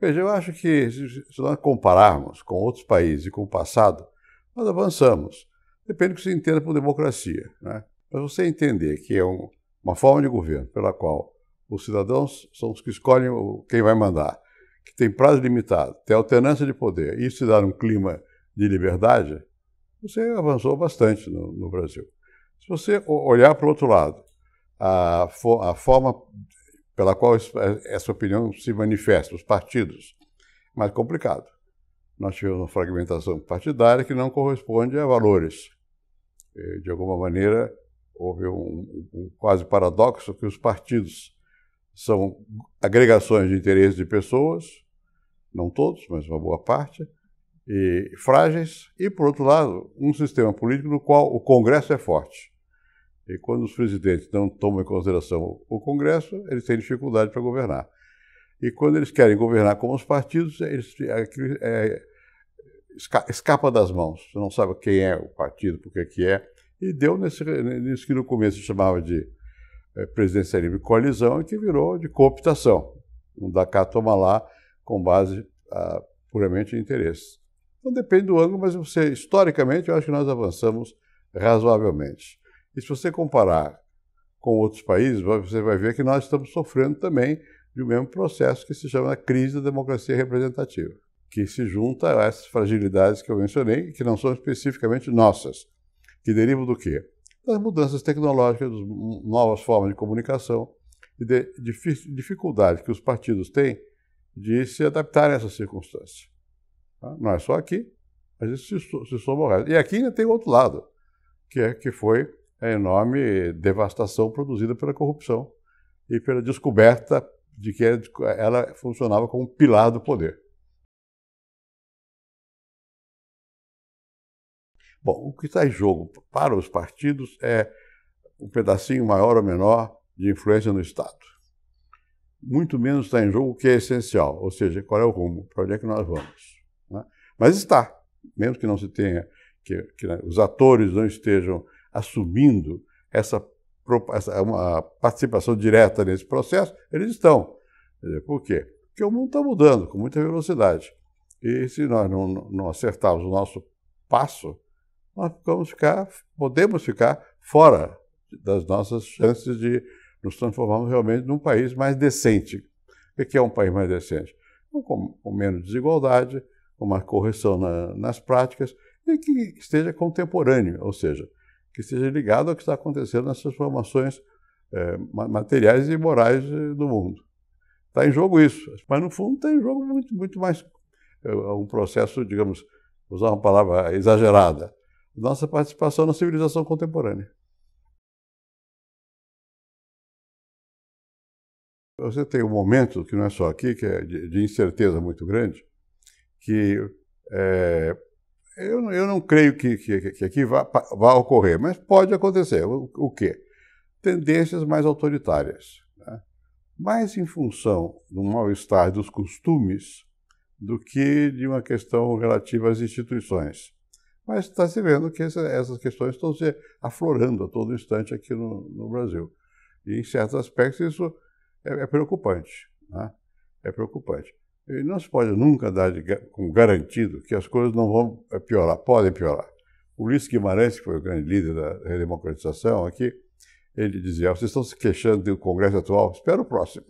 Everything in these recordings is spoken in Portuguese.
Veja, eu acho que se nós compararmos com outros países e com o passado, nós avançamos. Depende do que você entenda por democracia. Né? você entender que é um, uma forma de governo pela qual os cidadãos são os que escolhem quem vai mandar, que tem prazo limitado, tem alternância de poder, e isso te dá um clima de liberdade, você avançou bastante no, no Brasil. Se você olhar para o outro lado, a, a forma pela qual é, essa opinião se manifesta, os partidos. Mais complicado. Nós tivemos uma fragmentação partidária que não corresponde a valores. De alguma maneira, houve um, um quase paradoxo que os partidos são agregações de interesses de pessoas, não todos, mas uma boa parte, e frágeis, e, por outro lado, um sistema político no qual o Congresso é forte. E quando os presidentes não tomam em consideração o Congresso, eles têm dificuldade para governar. E quando eles querem governar como os partidos, eles, é, escapa das mãos. Você não sabe quem é o partido, por que que é. E deu nesse, nisso que no começo se chamava de é, presidência livre coalizão e que virou de cooptação. Um dá cá, toma lá, com base puramente em interesses. Então depende do ângulo, mas você, historicamente, eu acho que nós avançamos razoavelmente. E se você comparar com outros países, você vai ver que nós estamos sofrendo também de um mesmo processo que se chama crise da democracia representativa, que se junta a essas fragilidades que eu mencionei que não são especificamente nossas, que derivam do quê? Das mudanças tecnológicas, das novas formas de comunicação e da dificuldade que os partidos têm de se adaptar a essa circunstância. Tá? Não é só aqui, a gente se, se soma ao resto. E aqui ainda tem outro lado, que é que foi é a enorme devastação produzida pela corrupção e pela descoberta de que ela funcionava como pilar do poder. Bom, o que está em jogo para os partidos é um pedacinho maior ou menor de influência no Estado. Muito menos está em jogo o que é essencial, ou seja, qual é o rumo, para onde é que nós vamos. Né? Mas está, mesmo que não se tenha, que, que os atores não estejam assumindo essa, essa uma participação direta nesse processo, eles estão. Por quê? Porque o mundo está mudando com muita velocidade. E se nós não, não acertarmos o nosso passo, nós vamos ficar, podemos ficar fora das nossas chances de nos transformarmos realmente num país mais decente. O que é, é um país mais decente? Com, com menos desigualdade, uma correção na, nas práticas e que esteja contemporâneo, ou seja, que esteja ligado ao que está acontecendo nas transformações é, materiais e morais eh, do mundo. Está em jogo isso, mas no fundo está em jogo muito, muito mais é, um processo, digamos, usar uma palavra exagerada, nossa participação na civilização contemporânea. Você tem um momento, que não é só aqui, que é de, incerteza muito grande, que é, eu, eu não creio que, que, que aqui vá, vá, ocorrer, mas pode acontecer. O, o quê? Tendências mais autoritárias. Né? Mais em função do mal-estar dos costumes do que de uma questão relativa às instituições. Mas está se vendo que essa, essas questões estão se aflorando a todo instante aqui no, no Brasil. E, em certos aspectos, isso é, é preocupante. Né? É preocupante não se pode nunca dar de, garantido que as coisas não vão eh, piorar, podem piorar. O Luiz Guimarães, que foi o grande líder da redemocratização aqui, ele dizia: ah, vocês estão se queixando do Congresso atual, espera o próximo.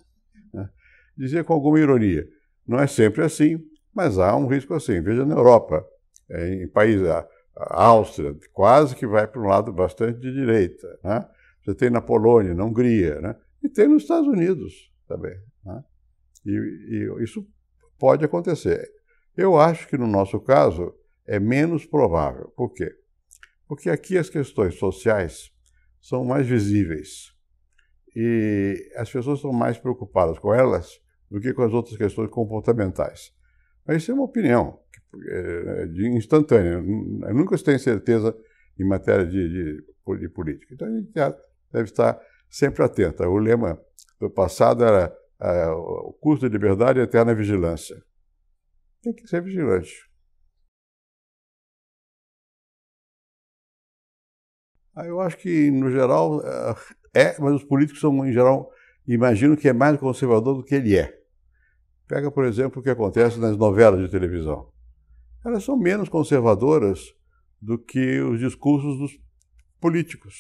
Né? Dizia com alguma ironia: não é sempre assim, mas há um risco assim. Veja na Europa, eh, em países, a Áustria quase que vai para um lado bastante de direita. Né? Você tem na Polônia, na Hungria, né? e tem nos Estados Unidos também. Né? E, e isso Pode acontecer. Eu acho que no nosso caso é menos provável. Por quê? Porque aqui as questões sociais são mais visíveis e as pessoas estão mais preocupadas com elas do que com as outras questões comportamentais. Mas isso é uma opinião é, de instantânea. Eu nunca se tem certeza em matéria de, de, de política. Então a gente deve estar sempre atento. O lema do passado era é, o curso de liberdade e eterna vigilância. Tem que ser vigilante. Ah, eu acho que, no geral, é, é, mas os políticos são, em geral, imagino que é mais conservador do que ele é. Pega, por exemplo, o que acontece nas novelas de televisão. Elas são menos conservadoras do que os discursos dos políticos.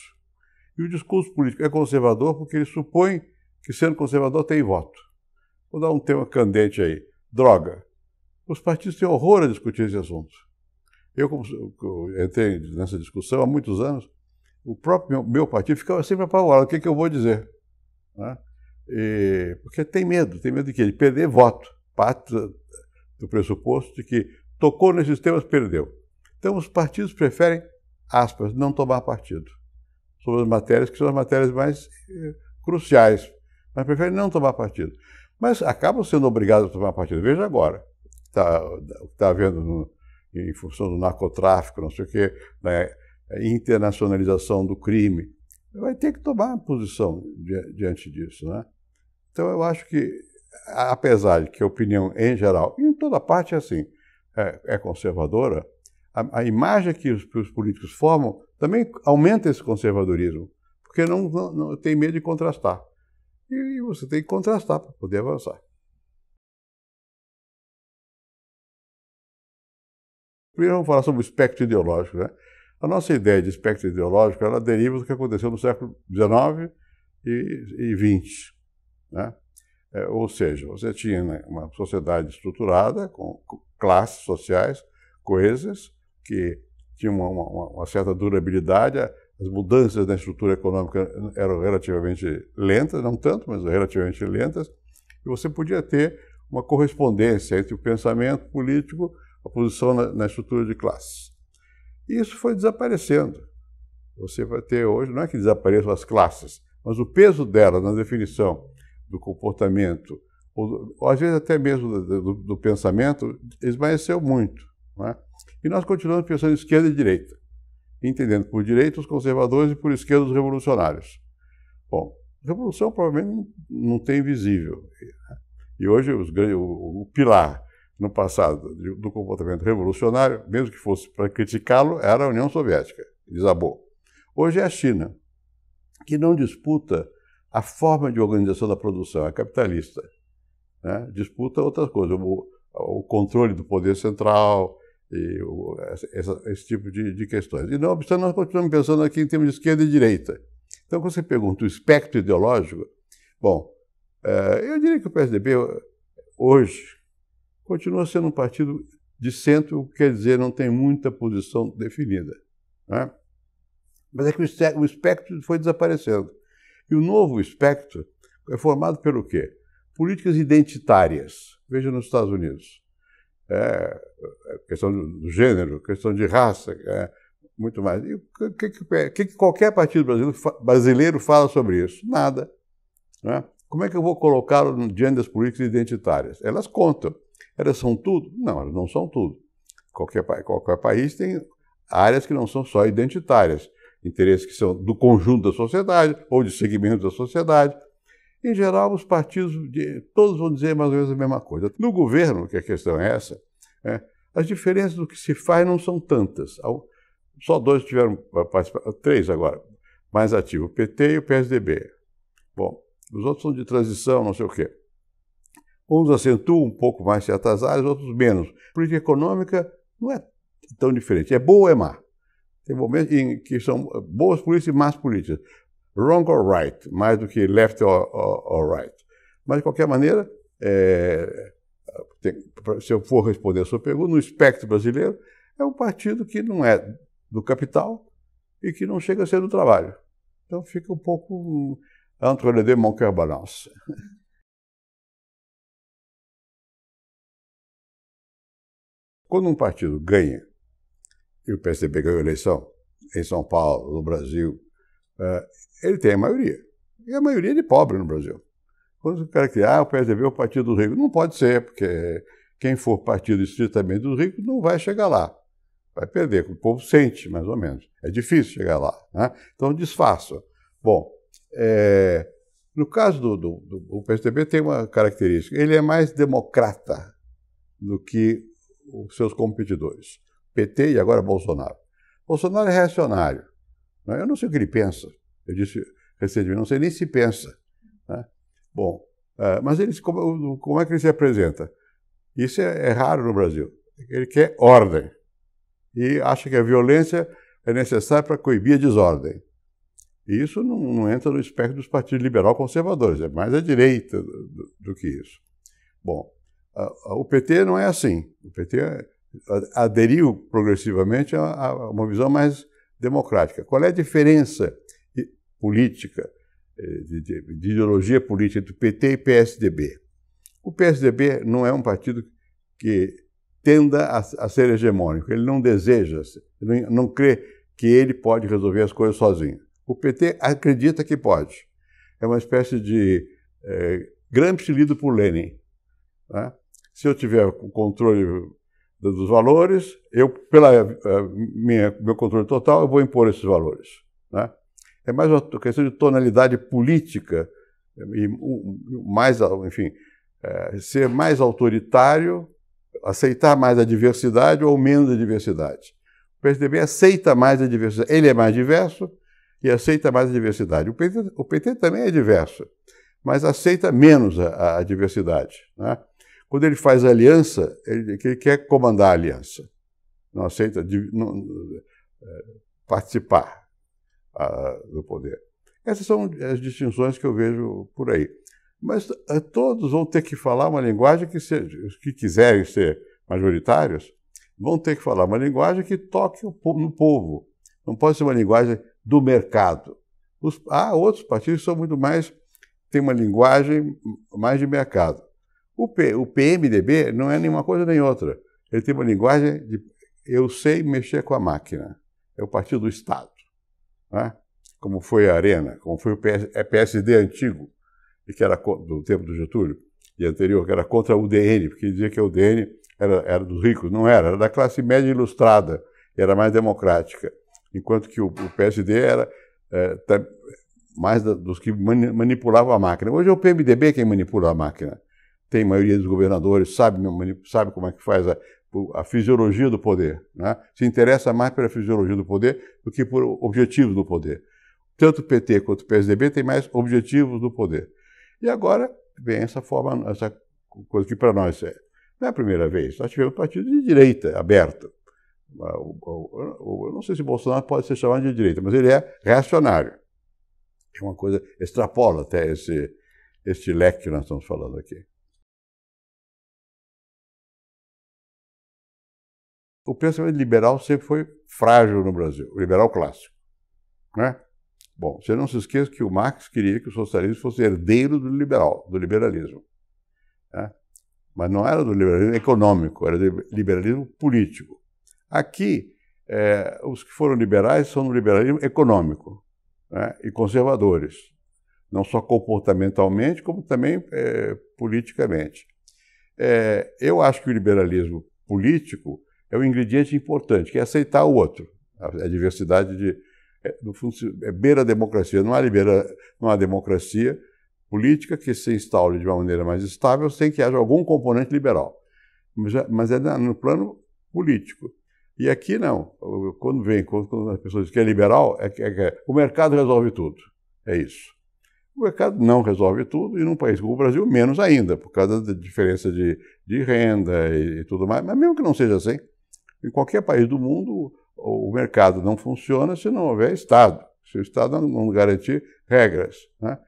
E o discurso político é conservador porque ele supõe que sendo conservador tem voto. Vou dar um tema candente aí: droga. Os partidos têm horror a discutir esse assunto. Eu, como eu entrei nessa discussão há muitos anos, o próprio meu, partido ficava sempre apavorado: o que, é que eu vou dizer? Né? E, porque tem medo, tem medo de quê? De perder voto. Parte do pressuposto de que tocou nesses temas, perdeu. Então, os partidos preferem, aspas, não tomar partido sobre as matérias que são as matérias mais eh, cruciais mas preferem não tomar partido. Mas acabam sendo obrigados a tomar partido. Veja agora, tá, o que está havendo no, em função do narcotráfico, não sei o quê, né, internacionalização do crime. Vai ter que tomar posição di diante disso. Né? Então, eu acho que, apesar de que a opinião em geral, em toda parte é assim, é, é conservadora, a, a, imagem que os, os políticos formam também aumenta esse conservadorismo, porque não, não, não tem medo de contrastar. E você tem que contrastar para poder avançar. Primeiro vamos falar sobre o espectro ideológico. Né? A nossa ideia de espectro ideológico ela deriva do que aconteceu no século XIX e, XX. Né? É, ou seja, você tinha né, uma sociedade estruturada, com, com classes sociais coesas, que tinha uma, uma, uma certa durabilidade, as mudanças na estrutura econômica eram relativamente lentas, não tanto, mas relativamente lentas, e você podia ter uma correspondência entre o pensamento político, a posição na, na estrutura de classes. E isso foi desaparecendo. Você vai ter hoje, não é que desapareçam as classes, mas o peso delas na definição do comportamento, ou, ou às vezes até mesmo do, do, do pensamento, esmaeceu muito. É? E nós continuamos pensando esquerda e direita entendendo por direita os conservadores e por esquerda os revolucionários. Bom, revolução provavelmente não tem visível. E hoje os, o, o, pilar no passado do comportamento revolucionário, mesmo que fosse para criticá-lo, era a União Soviética, desabou. Hoje é a China, que não disputa a forma de organização da produção, é capitalista. Né? Disputa outras coisas, o, o controle do poder central, e, essa, esse tipo de, de, questões. E não obstante, nós continuamos pensando aqui em termos de esquerda e direita. Então, quando você pergunta o espectro ideológico, bom, é, eu diria que o PSDB eh, hoje continua sendo um partido de centro, quer dizer, não tem muita posição definida. Né? Mas é que o espectro foi desaparecendo. E o novo espectro é formado pelo quê? Políticas identitárias. Veja nos Estados Unidos. É, é, questão do gênero, questão de raça, é, muito mais. E o que, que, que, qualquer partido brasileiro, brasileiro fala sobre isso? Nada. Né? Como é que eu vou colocá-lo diante das políticas identitárias? Elas contam. Elas são tudo? Não, elas não são tudo. Qualquer, qualquer país tem áreas que não são só identitárias, interesses que são do conjunto da sociedade ou de segmentos da sociedade, em geral, os partidos, de, todos vão dizer mais ou menos a mesma coisa. No governo, que a questão é essa, é, as diferenças do que se faz não são tantas. Só dois tiveram três agora, mais ativos, o PT e o PSDB. Bom, os outros são de transição, não sei o quê. Uns acentuam um pouco mais certas áreas, outros menos. Política econômica não é tão diferente. É boa ou é má? Tem momentos em que são boas políticas e más políticas wrong or right, mais do que left or, or, or right. Mas, de qualquer maneira, é, tem, se eu for responder a sua pergunta, no espectro brasileiro, é um partido que não é do capital e que não chega a ser do trabalho. Então fica um pouco entre les deux mon balance. Quando um partido ganha, e o PSDB ganhou a eleição em São Paulo, no Brasil, é, ele tem a maioria. E a maioria é de pobre no Brasil. Quando o cara ah, o PSDB é o Partido dos Ricos, não pode ser, porque quem for partido estritamente dos ricos não vai chegar lá. Vai perder, o povo sente, mais ou menos. É difícil chegar lá. Né? Então, disfarça. Bom, é, no caso do, do, do PSDB, tem uma característica: ele é mais democrata do que os seus competidores, PT e agora Bolsonaro. Bolsonaro é reacionário. Eu não sei o que ele pensa. Eu disse recentemente, não sei nem se pensa. Né? Bom, ah, mas eles, como, como, é que ele se apresenta? Isso é, é raro no Brasil. Ele quer ordem e acha que a violência é necessária para coibir a desordem. E isso não, não, entra no espectro dos partidos liberal conservadores, é mais a direita do, do, do que isso. Bom, a, ah, a, ah, o PT não é assim. O PT é, aderiu progressivamente a, a uma visão mais democrática. Qual é a diferença política, eh, de, de, de ideologia política entre PT e PSDB? O PSDB não é um partido que tenda a, a ser hegemônico, ele não deseja, não não crê que ele pode resolver as coisas sozinho. O PT acredita que pode. É uma espécie de é, Gramsci lido por Lenin. Né? Se eu tiver o controle dos valores, eu, pela eh, minha, meu controle total, eu vou impor esses valores. Né? É mais uma questão de tonalidade política, e mais, enfim, é, ser mais autoritário, aceitar mais a diversidade ou menos a diversidade. O PSDB aceita mais a diversidade, ele é mais diverso e aceita mais a diversidade. O PT, o PT também é diverso, mas aceita menos a, a diversidade. Né? Quando ele faz aliança, ele, ele quer comandar a aliança. Não aceita não, é, participar ah, do poder. Essas são as distinções que eu vejo por aí. Mas eh, todos vão ter que falar uma linguagem que, seja, os que quiserem ser majoritários, vão ter que falar uma linguagem que toque no povo. Não pode ser uma linguagem do mercado. Os, há outros partidos que são muito mais, têm uma linguagem mais de mercado. O, P, o PMDB não é nenhuma coisa nem outra. Ele tem uma linguagem de eu sei mexer com a máquina. É o partido do Estado. Né? Como foi a Arena, como foi o PS, é PSD antigo, que era do tempo do Getúlio, e anterior, que era contra o UDN, porque dizia que o UDN era, era dos ricos. Não era, era da classe média ilustrada, era mais democrática. Enquanto que o, o PSD era é, mais da, dos que mani, manipulavam a máquina. Hoje é o PMDB quem manipula a máquina tem maioria dos governadores, sabe, sabe como é que faz a, a fisiologia do poder. Né? Se interessa mais pela fisiologia do poder do que por objetivos do poder. Tanto o PT quanto o PSDB têm mais objetivos do poder. E agora vem essa forma, essa coisa que para nós é. Não é a primeira vez, nós tivemos partido de direita aberto. Ah, eu não sei se Bolsonaro pode ser chamado de direita, mas ele é reacionário. É uma coisa, extrapola até esse, esse leque que nós estamos falando aqui. o pensamento liberal sempre foi frágil no Brasil, liberal clássico. Né? Bom, você não se esqueça que o Marx queria que o socialismo fosse herdeiro do liberal, do liberalismo. Né? Mas não era do liberalismo econômico, era do liberalismo político. Aqui, é, os que foram liberais são do liberalismo econômico né? e conservadores, não só comportamentalmente, como também é, politicamente. É, eu acho que o liberalismo político é um ingrediente importante, que é aceitar o outro. A, diversidade de. É, no fundo, é beira a democracia. Não há, libera, não há democracia política que se instaure de uma maneira mais estável sem que haja algum componente liberal. Mas, mas é no plano político. E aqui não. Quando vem, quando, as pessoas dizem que é liberal, é que, é que é, o mercado resolve tudo. É isso. O mercado não resolve tudo, e num país como o Brasil, menos ainda, por causa da diferença de, de renda e, e tudo mais. Mas mesmo que não seja assim, em qualquer país do mundo, o mercado não funciona se não houver Estado, se o Estado não garantir regras. Né?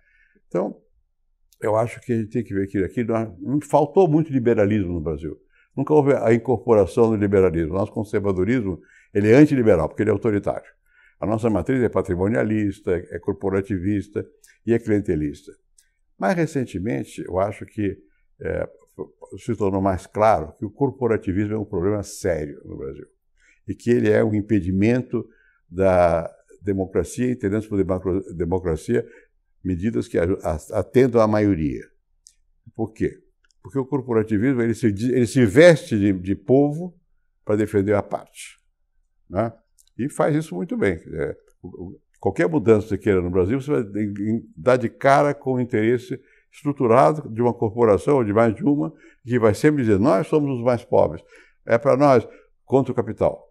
Então, eu acho que a gente tem que ver que aqui faltou muito liberalismo no Brasil. Nunca houve a incorporação do liberalismo. O nosso conservadorismo ele é antiliberal, porque ele é autoritário. A nossa matriz é patrimonialista, é, é corporativista e é clientelista. Mais recentemente, eu acho que é, se tornou mais claro que o corporativismo é um problema sério no Brasil e que ele é um impedimento da democracia, entendemos por democracia medidas que atendam à maioria. Por quê? Porque o corporativismo ele se, ele se veste de, de povo para defender a parte. Né? E faz isso muito bem. É, qualquer mudança que você queira no Brasil, você vai dar de cara com o interesse estruturado de uma corporação ou de mais de uma, que vai sempre dizer: nós somos os mais pobres, é para nós contra o capital.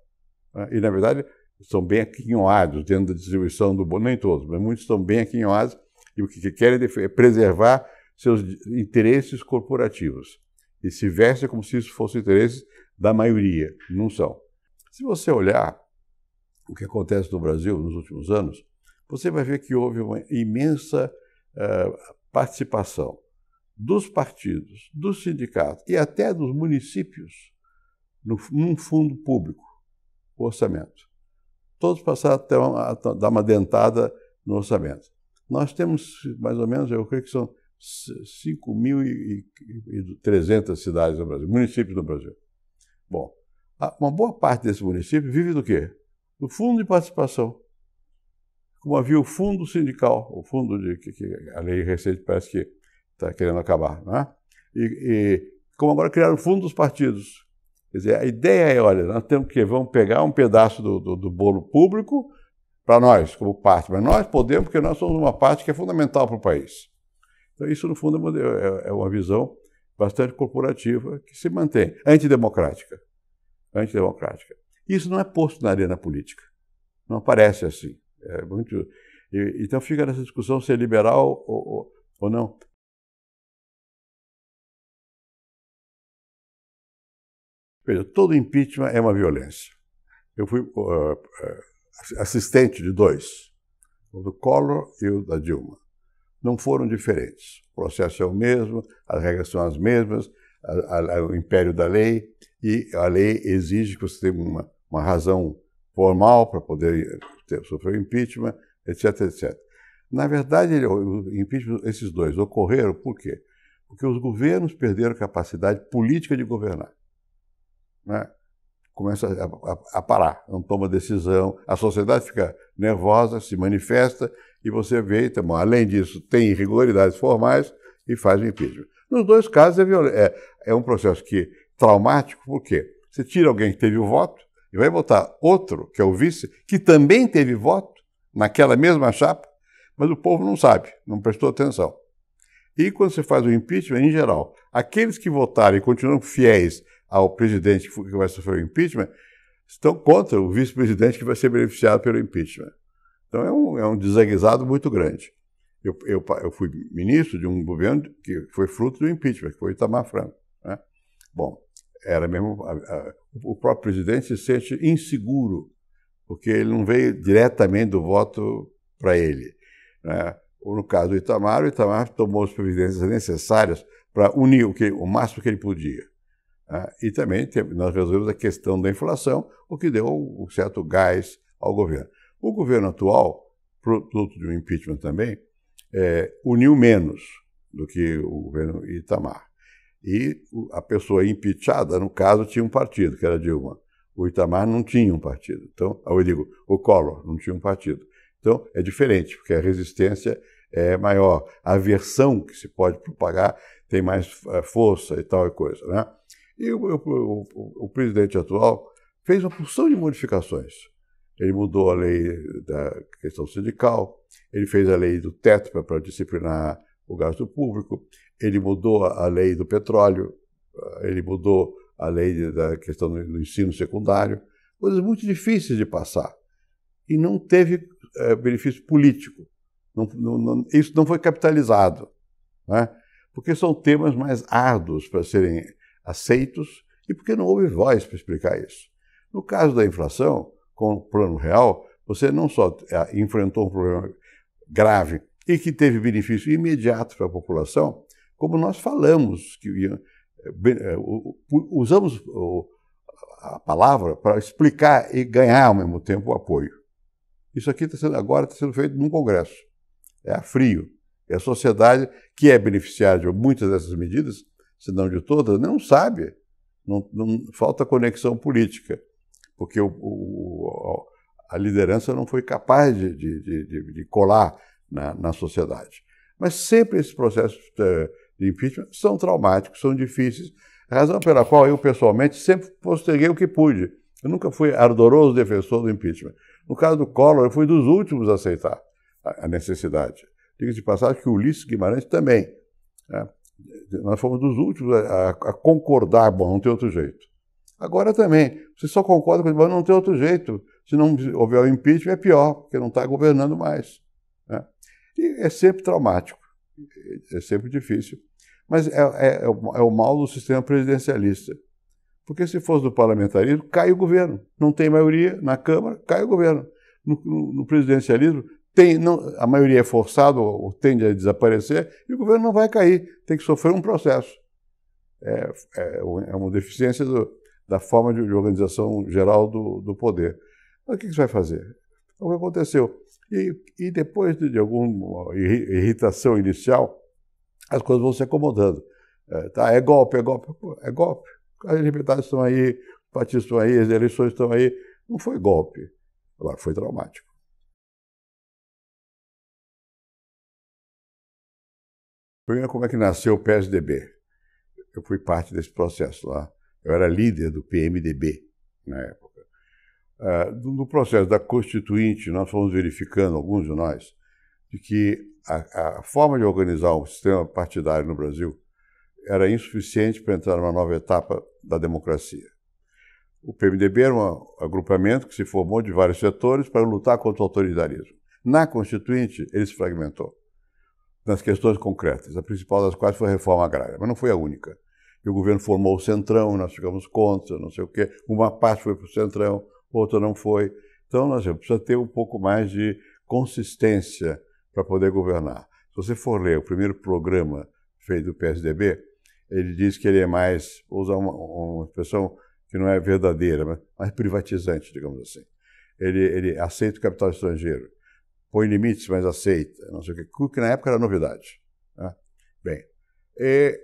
Né? E, na verdade, estão bem aquinhoados dentro da distribuição do nem todos, mas muitos estão bem aquinhoados e o que querem é preservar seus interesses corporativos. E se veste como se isso fosse interesses da maioria, não são. Se você olhar o que acontece no Brasil nos últimos anos, você vai ver que houve uma imensa uh, participação dos partidos, dos sindicatos e até dos municípios no, num fundo público, o orçamento. Todos passaram até uma, a dar uma dentada no orçamento. Nós temos mais ou menos, eu creio que são 5.300 cidades no Brasil, municípios no Brasil. Bom, uma boa parte desse município vive do quê? Do fundo de participação como havia o fundo sindical, o fundo de que, que a lei recente parece que está querendo acabar, é? E, e, como agora criaram o fundo dos partidos. Quer dizer, a ideia é, olha, nós temos que vamos pegar um pedaço do, do, do bolo público para nós, como parte, mas nós podemos porque nós somos uma parte que é fundamental para o país. Então isso, no fundo, é, é, é uma visão bastante corporativa que se mantém, antidemocrática. Antidemocrática. Isso não é posto na arena política. Não aparece assim. É muito... E, então fica nessa discussão se é liberal ou, ou, ou não. Veja, todo impeachment é uma violência. Eu fui uh, assistente de dois, o do Collor e o da Dilma. Não foram diferentes. O processo é o mesmo, as regras são as mesmas, a, a, o império da lei, e a lei exige que você tenha uma, uma razão formal para poder ter, sofrer o impeachment, etc, etc. Na verdade, ele, o impeachment, esses dois ocorreram por quê? Porque os governos perderam capacidade política de governar. Né? Começa a, a, a parar, não toma decisão, a sociedade fica nervosa, se manifesta, e você vê, então, além disso, tem irregularidades formais e faz o impeachment. Nos dois casos é, é, é um processo que traumático, por quê? Você tira alguém que teve o voto, e vai votar outro, que é o vice, que também teve voto naquela mesma chapa, mas o povo não sabe, não prestou atenção. E quando você faz o impeachment, em geral, aqueles que votaram e continuam fiéis ao presidente que vai sofrer o impeachment estão contra o vice-presidente que vai ser beneficiado pelo impeachment. Então é um, é um desaguizado muito grande. Eu, eu, eu, fui ministro de um governo que foi fruto do impeachment, que foi Itamar Franco. Né? Bom, era mesmo. A, a, o próprio presidente se sente inseguro, porque ele não veio diretamente do voto para ele. Né? Ou no caso do Itamar, o Itamar tomou as providências necessárias para unir o, que, o máximo que ele podia. Né? E também nós resolvemos a questão da inflação, o que deu um certo gás ao governo. O governo atual, produto de um impeachment também, é, uniu menos do que o governo Itamar. E a pessoa impeachada, no caso, tinha um partido, que era Dilma. O Itamar não tinha um partido. Então, ah, eu digo, o Collor não tinha um partido. Então, é diferente, porque a resistência é maior. A versão que se pode propagar tem mais eh, força e tal e coisa. Né? E o, o, o, o presidente atual fez uma porção de modificações. Ele mudou a lei da questão sindical, ele fez a lei do teto para disciplinar o gasto público, ah, ele mudou a lei do petróleo, ele mudou a lei da questão do ensino secundário, coisas muito difíceis de passar. E não teve é, benefício político. Não, não, não, isso não foi capitalizado, né? porque são temas mais árduos para serem aceitos e porque não houve voz para explicar isso. No caso da inflação, com o plano real, você não só eh, enfrentou um problema grave e que teve benefício imediato para a população, como nós falamos, que eh, eh, usamos a palavra para explicar e ganhar ao mesmo tempo o apoio. Isso aqui está sendo, agora está sendo feito num congresso. É a frio. E a sociedade, que é beneficiária de muitas dessas medidas, se não de todas, não sabe. Não, não falta conexão política, porque o, o, a liderança não foi capaz de, de, de, de colar na, na, sociedade. Mas sempre esse processo eh, de impeachment são traumáticos, são difíceis, razão pela qual eu, pessoalmente, sempre posterguei o que pude. Eu nunca fui ardoroso defensor do impeachment. No caso do Collor, eu fui dos últimos a aceitar a necessidade. Diga-se de passagem que o Ulisses Guimarães também. Né? Nós fomos dos últimos a, a, concordar, bom, não tem outro jeito. Agora também, você só concorda com bom, não tem outro jeito. Se não houver o impeachment, é pior, porque não está governando mais. Né? E é sempre traumático, é, é sempre difícil. Mas é, é, é, é, o, mal do sistema presidencialista. Porque se fosse do parlamentarismo, cai o governo. Não tem maioria na Câmara, cai o governo. No, no, no presidencialismo, tem, não, a maioria é forçada ou, ou tende a desaparecer e o governo não vai cair, tem que sofrer um processo. É, é, é uma deficiência do, da forma de, de, organização geral do, do poder. Mas o que, que vai fazer? É o que aconteceu? E, e depois de, de alguma irritação inicial, as coisas vão se acomodando. É, tá, é golpe, é golpe, é golpe. As liberdades estão aí, os partidos estão aí, as eleições estão aí. Não foi golpe. Lá foi traumático. Primeiro, como é que nasceu o PSDB? Eu fui parte desse processo lá. Eu era líder do PMDB na época. no ah, processo da Constituinte, nós fomos verificando, alguns de nós, de que a, a forma de organizar um sistema partidário no Brasil era insuficiente para entrar numa nova etapa da democracia. O PMDB era um agrupamento que se formou de vários setores para lutar contra o autoritarismo. Na Constituinte, ele se fragmentou nas questões concretas, a principal das quais foi a reforma agrária, mas não foi a única. E o governo formou o Centrão, nós ficamos contra, não sei o quê. Uma parte foi para o Centrão, outra não foi. Então, nós precisamos ter um pouco mais de consistência para poder governar. Se você for ler o primeiro programa feito do PSDB, ele diz que ele é mais, vou usar uma, uma expressão que não é verdadeira, mas mais privatizante, digamos assim. Ele, ele aceita o capital estrangeiro, põe limites, mas aceita, não sei o que, que na época era novidade. Né? Bem, e,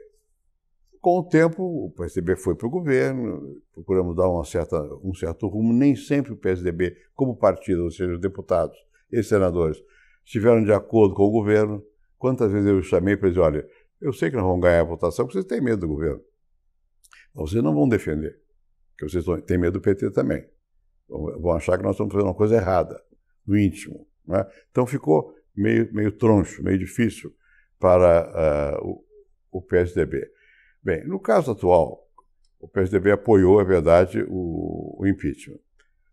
com o tempo, o PSDB foi para o governo, procuramos dar uma certa, um certo rumo, nem sempre o PSDB, como partido, ou seja, os deputados e senadores, estiveram de acordo com o governo. Quantas vezes eu chamei para dizer, olha, eu sei que nós vamos ganhar a votação porque vocês têm medo do governo. Mas vocês não vão defender, porque vocês têm medo do PT também. Vão achar que nós estamos fazendo uma coisa errada, no íntimo. Né? Então ficou meio, meio troncho, meio difícil para uh, o, o, PSDB. Bem, no caso atual, o PSDB apoiou, é verdade, o, o impeachment.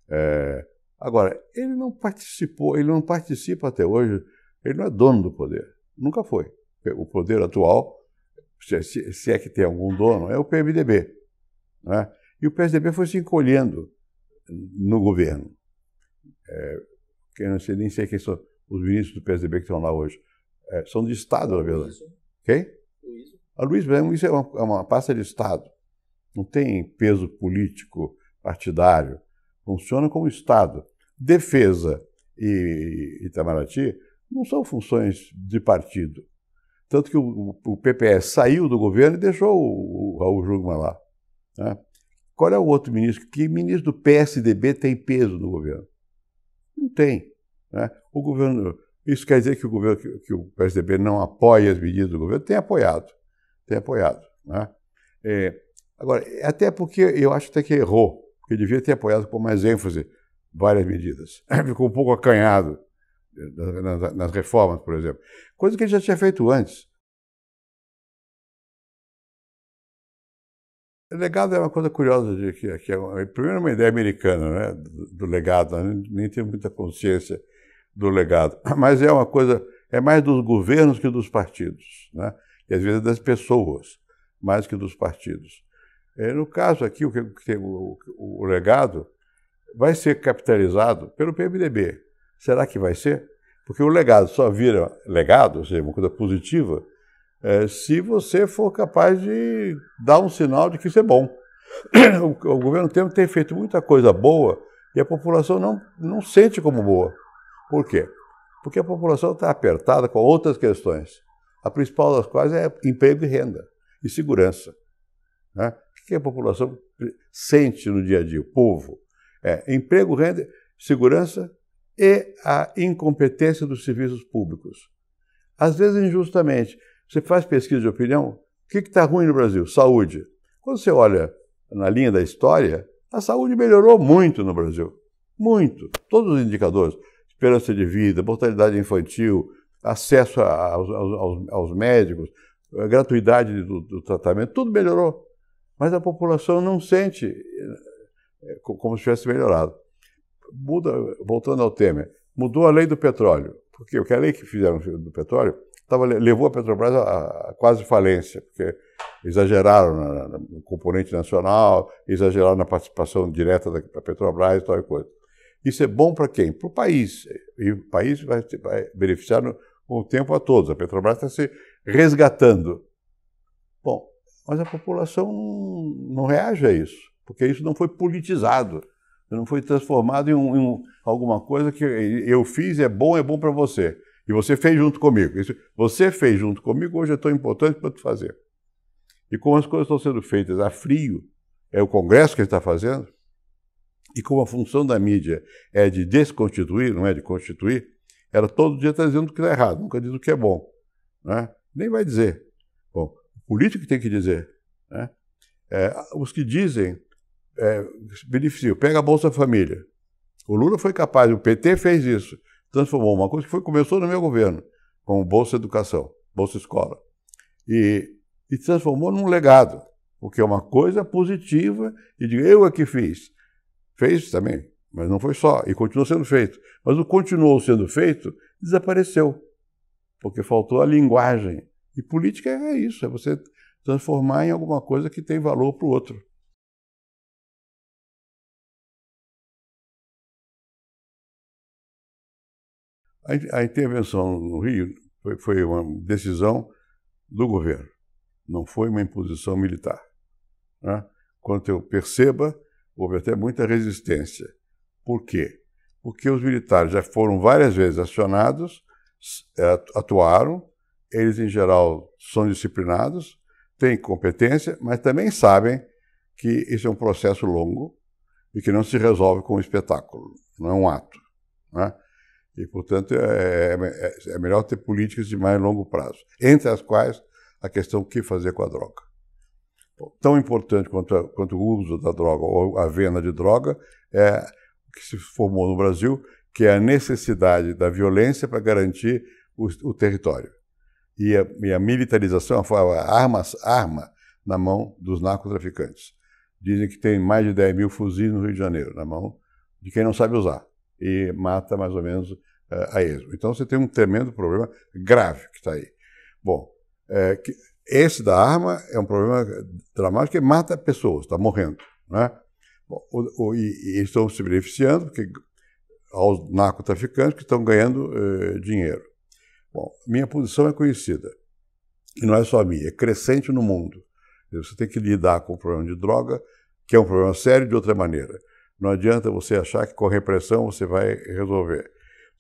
É, Agora, ele não participou, ele não participa até hoje, ele não é dono do poder. Nunca foi. O poder atual, se é que tem algum dono, é o PMDB. Né? E o PSDB foi se encolhendo no governo. É, eu não sei, nem sei é quem são os ministros do PSDB que estão lá hoje. É, são de Estado, na verdade. Quem? Luiz. A Luiz, isso é uma, é uma pasta de Estado. Não tem peso político, partidário funciona como Estado. Defesa e Itamaraty não são funções de partido. Tanto que o, o PPS saiu do governo e deixou o, o Raul Jungmann lá. Né? Qual é o outro ministro? Que ministro do PSDB tem peso no governo? Não tem. Né? O governo, isso quer dizer que o, governo, que, que o PSDB não apoia as medidas do governo? Tem apoiado. Tem apoiado. Né? É, agora, é até porque eu acho até que errou que devia ter apoiado com mais ênfase várias medidas. Ficou um pouco acanhado eh, nas, nas reformas, por exemplo. Coisa que ele já tinha feito antes. legado é uma coisa curiosa, de, que, que é, primeiro uma ideia americana né, do, do legado, né, nem, nem tenho muita consciência do legado, mas é uma coisa, é mais dos governos que dos partidos, né, e às vezes das pessoas, mais que dos partidos. É, no caso aqui, o, o, o legado vai ser capitalizado pelo PMDB. Será que vai ser? Porque o legado só vira legado, ou seja, uma coisa positiva, é, se você for capaz de dar um sinal de que isso é bom. O, o governo Temer tem feito muita coisa boa e a população não, não sente como boa. Por quê? Porque a população está apertada com outras questões, a principal das quais é emprego e renda e segurança. Né? O que a população sente no dia a dia? O povo. É emprego, renda, segurança e a incompetência dos serviços públicos. Às vezes, injustamente. Você faz pesquisa de opinião, o que está ruim no Brasil? Saúde. Quando você olha na linha da história, a saúde melhorou muito no Brasil. Muito. Todos os indicadores. Esperança de vida, mortalidade infantil, acesso a, aos, aos, aos, médicos, gratuidade do, do tratamento, tudo melhorou. Mas a população não sente eh, eh, como se tivesse melhorado. Muda, voltando ao Temer, mudou a lei do petróleo. Porque a lei que fizeram do petróleo tava, levou a Petrobras a, a quase falência, porque exageraram no componente nacional, exageraram na participação direta da, da Petrobras e tal e coisa. Isso é bom para quem? Para o país. E o país vai, vai beneficiar no, com o tempo a todos. A Petrobras está se resgatando mas a população não reage a isso, porque isso não foi politizado, não foi transformado em, um, em alguma coisa que eu fiz, é bom, é bom para você. E você fez junto comigo. Isso, você fez junto comigo, hoje é tão importante para tu fazer. E como as coisas estão sendo feitas a frio, é o Congresso que está fazendo, e como a função da mídia é de desconstituir, não é de constituir, ela todo dia está dizendo o que está errado, nunca diz o que é bom. Né? Nem vai dizer político que tem que dizer. Né? É, os que dizem, é, beneficiam, pega a Bolsa Família. O Lula foi capaz, o PT fez isso, transformou uma coisa que foi, começou no meu governo, com Bolsa Educação, Bolsa Escola, e, e transformou num legado, o que é uma coisa positiva, e de eu é que fiz. Fez também, mas não foi só, e continuou sendo feito. Mas o continuou sendo feito desapareceu, porque faltou a linguagem e política é isso, é você transformar em alguma coisa que tem valor para o outro. A, intervenção no Rio foi, foi uma decisão do governo, não foi uma imposição militar. Né? Quanto eu perceba, houve até muita resistência. Por quê? Porque os militares já foram várias vezes acionados, é, atuaram, eles em geral são disciplinados, têm competência, mas também sabem que isso é um processo longo e que não se resolve com um espetáculo, não é um ato. Né? E, portanto, é, é, é, é melhor ter políticas de mais longo prazo, entre as quais a questão o que fazer com a droga. Tão importante quanto, a, quanto o uso da droga ou a venda de droga é o que se formou no Brasil, que é a necessidade da violência para garantir o, o território e a, e a militarização, a armas, arma na mão dos narcotraficantes. Dizem que tem mais de 10 mil fuzis no Rio de Janeiro, na mão de quem não sabe usar, e mata mais ou menos uh, a esmo. Então você tem um tremendo problema grave que está aí. Bom, é, que, esse da arma é um problema dramático que mata pessoas, está morrendo. Né? Bom, o, o, e, e estão se beneficiando porque, aos narcotraficantes que estão ganhando eh, dinheiro. Bom, minha posição é conhecida. E não é só minha, é crescente no mundo. Você tem que lidar com o problema de droga, que é um problema sério, de outra maneira. Não adianta você achar que com repressão você vai resolver.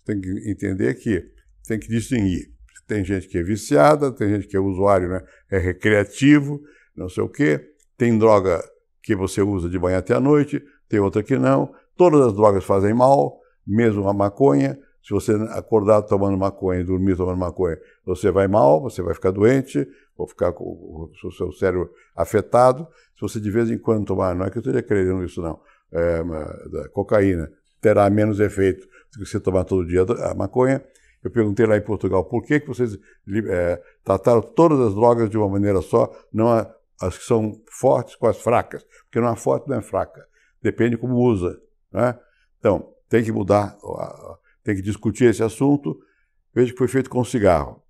Você tem que entender que tem que distinguir. Tem gente que é viciada, tem gente que é usuário, né? é recreativo, não sei o quê. Tem droga que você usa de manhã até a noite, tem outra que não. Todas as drogas fazem mal, mesmo a maconha. Se você acordar tomando maconha e dormir tomando maconha, você vai mal, você vai ficar doente, ou ficar com o seu cérebro afetado. Se você de vez em quando tomar, não é que eu esteja querendo isso não, é, cocaína, terá menos efeito do que você tomar todo dia a maconha. Eu perguntei lá em Portugal, por que, que vocês é, trataram todas as drogas de uma maneira só, não as que são fortes com as fracas? Porque não é forte, não é fraca. Depende como usa. Né? Então, tem que mudar a, tem que discutir esse assunto, veja que foi feito com cigarro.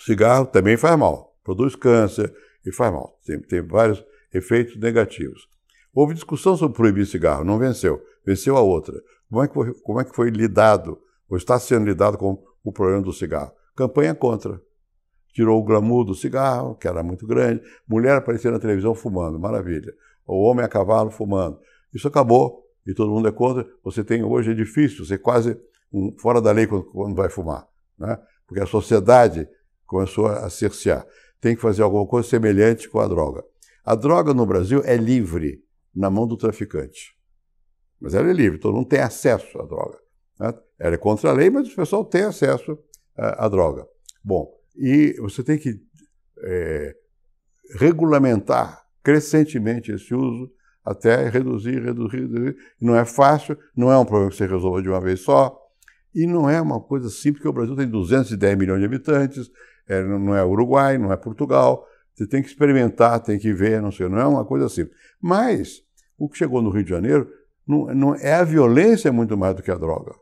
Cigarro também faz mal, produz câncer e faz mal. Tem, tem vários efeitos negativos. Houve discussão sobre proibir cigarro, não venceu. Venceu a outra. Como é que foi, como é que foi lidado, ou está sendo lidado com o problema do cigarro? Campanha contra. Tirou o glamour do cigarro, que era muito grande. Mulher aparecendo na televisão fumando, maravilha. O homem a cavalo fumando. Isso acabou e todo mundo é contra. Você tem hoje é difícil, você quase um fora da lei quando, quando vai fumar, né? porque a sociedade começou a cercear. Tem que fazer alguma coisa semelhante com a droga. A droga no Brasil é livre na mão do traficante, mas ela é livre, todo mundo tem acesso à droga. Né? Ela é contra a lei, mas o pessoal tem acesso à, é, à droga. Bom, e você tem que é, regulamentar crescentemente esse uso até reduzir, reduzir, reduzir. Não é fácil, não é um problema que você resolva de uma vez só. E não é uma coisa simples, porque o Brasil tem 210 milhões de habitantes, é, não é Uruguai, não é Portugal. Você tem que experimentar, tem que ver, não sei, não é uma coisa simples. Mas o que chegou no Rio de Janeiro não, não é a violência é muito mais do que a droga.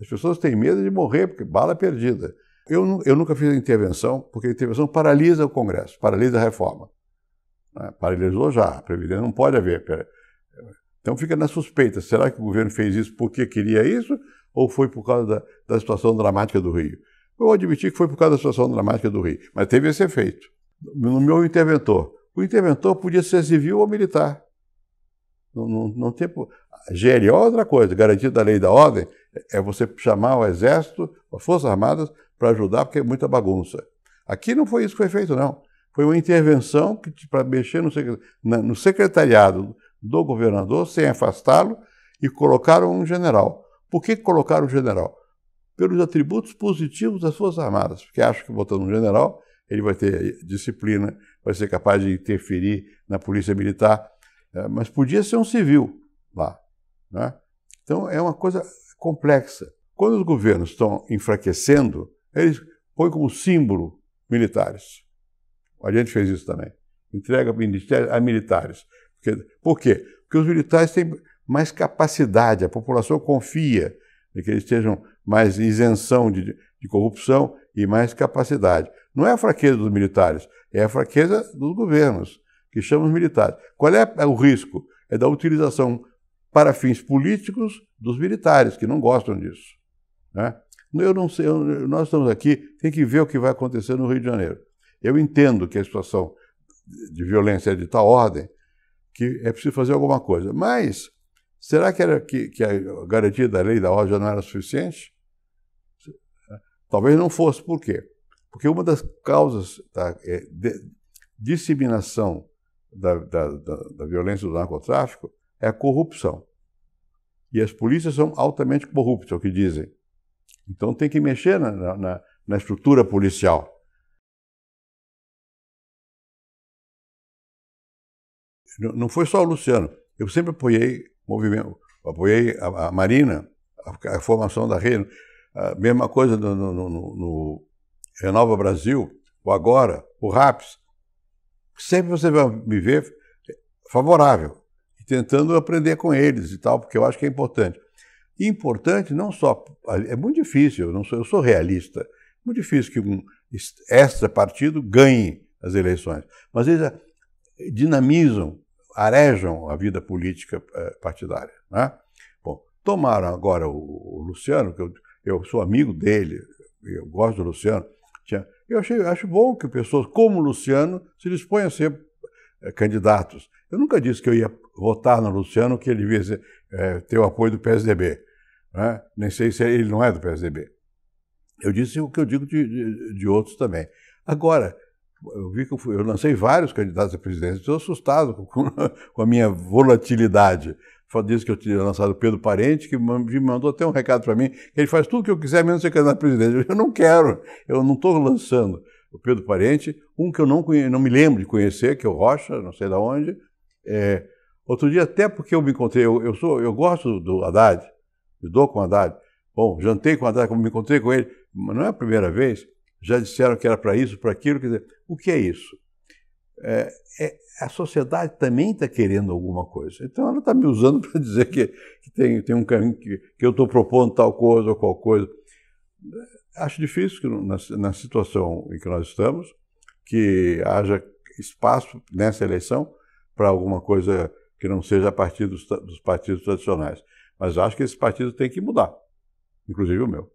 As pessoas têm medo de morrer, porque bala é perdida. Eu, eu nunca fiz intervenção, porque a intervenção paralisa o Congresso, paralisa a reforma. Ah, paralisou já, a Previdência não pode haver. Então fica na suspeita, será que o governo fez isso porque queria isso ou foi por causa da, da situação dramática do Rio? Eu admiti que foi por causa da situação dramática do Rio, mas teve esse efeito. No meu interventor. O interventor podia ser civil ou militar. Não, não, não tem. GLO é outra coisa, garantia da lei da ordem, é, é você chamar o exército, as Forças Armadas, para ajudar, porque é muita bagunça. Aqui não foi isso que foi feito, não. Foi uma intervenção para mexer no secretariado do governador, sem afastá-lo, e colocaram um general. Por que colocaram o general? Pelos atributos positivos das Forças Armadas, porque acham que botando um general ele vai ter disciplina, vai ser capaz de interferir na polícia militar, eh, mas podia ser um civil lá. Né? Então é uma coisa complexa. Quando os governos estão enfraquecendo, eles põem como símbolo militares. A gente fez isso também. Entrega a militares. Por quê? Porque os militares têm mais capacidade, a população confia que eles estejam mais isenção de, de corrupção e mais capacidade. Não é a fraqueza dos militares, é a fraqueza dos governos, que chamam os militares. Qual é o risco? É da utilização para fins políticos dos militares, que não gostam disso. Né? Eu não sei, nós estamos aqui, tem que ver o que vai acontecer no Rio de Janeiro. Eu entendo que a situação de violência é de tal ordem que é preciso fazer alguma coisa, mas Será que, era, que, que a garantia da lei da ordem já não era suficiente? Talvez não fosse. Por quê? Porque uma das causas da é, disseminação da, da, da, da, violência do narcotráfico é a corrupção. E as polícias são altamente corruptas, é o que dizem. Então tem que mexer na, na, na estrutura policial. Não foi só o Luciano. Eu sempre apoiei movimento, apoiei a, a Marina, a, a, formação da rede. A mesma coisa no, no, no, no Renova Brasil, o Agora, o RAPS. Sempre você vai me ver favorável, tentando aprender com eles e tal, porque eu acho que é importante. E importante não só. É muito difícil, eu, não sou, eu sou realista. É muito difícil que um extra partido ganhe as eleições. Mas eles eh, dinamizam arejam a vida política eh, partidária. Né? Bom, tomaram agora o, Luciano, que eu, eu sou amigo dele, eu gosto do Luciano. Tinha, eu achei, acho bom que pessoas como o Luciano se disponham a ser eh, candidatos. Eu nunca disse que eu ia votar no Luciano, que ele devia ser, é, ter o apoio do PSDB. Né? Nem sei se ele não é do PSDB. Eu disse o que eu digo de, de, de outros também. Agora, eu vi que eu, fui, eu lancei vários candidatos à presidência, estou assustado com, com, a minha volatilidade. Fala disso que eu tinha lançado Pedro Parente, que me mandou até um recado para mim, que ele faz tudo o que eu quiser, menos ser candidato à presidência. Eu não quero, eu não estou lançando o Pedro Parente, um que eu não, conhe, não me lembro de conhecer, que é o Rocha, não sei de onde. É, outro dia, até porque eu me encontrei, eu, eu, sou, eu gosto do Haddad, me dou com o Haddad. Bom, jantei com o Haddad, como me encontrei com ele, mas não é a primeira vez já disseram que era para isso, para aquilo. Quer dizer, o que é isso? É, é, a sociedade também está querendo alguma coisa. Então ela está me usando para dizer que, que tem, tem, um caminho, que, que eu estou propondo tal coisa ou qual coisa. Acho difícil que na, na situação em que nós estamos, que haja espaço nessa eleição para alguma coisa que não seja a partir dos, dos partidos tradicionais. Mas acho que esse partido tem que mudar, inclusive o meu.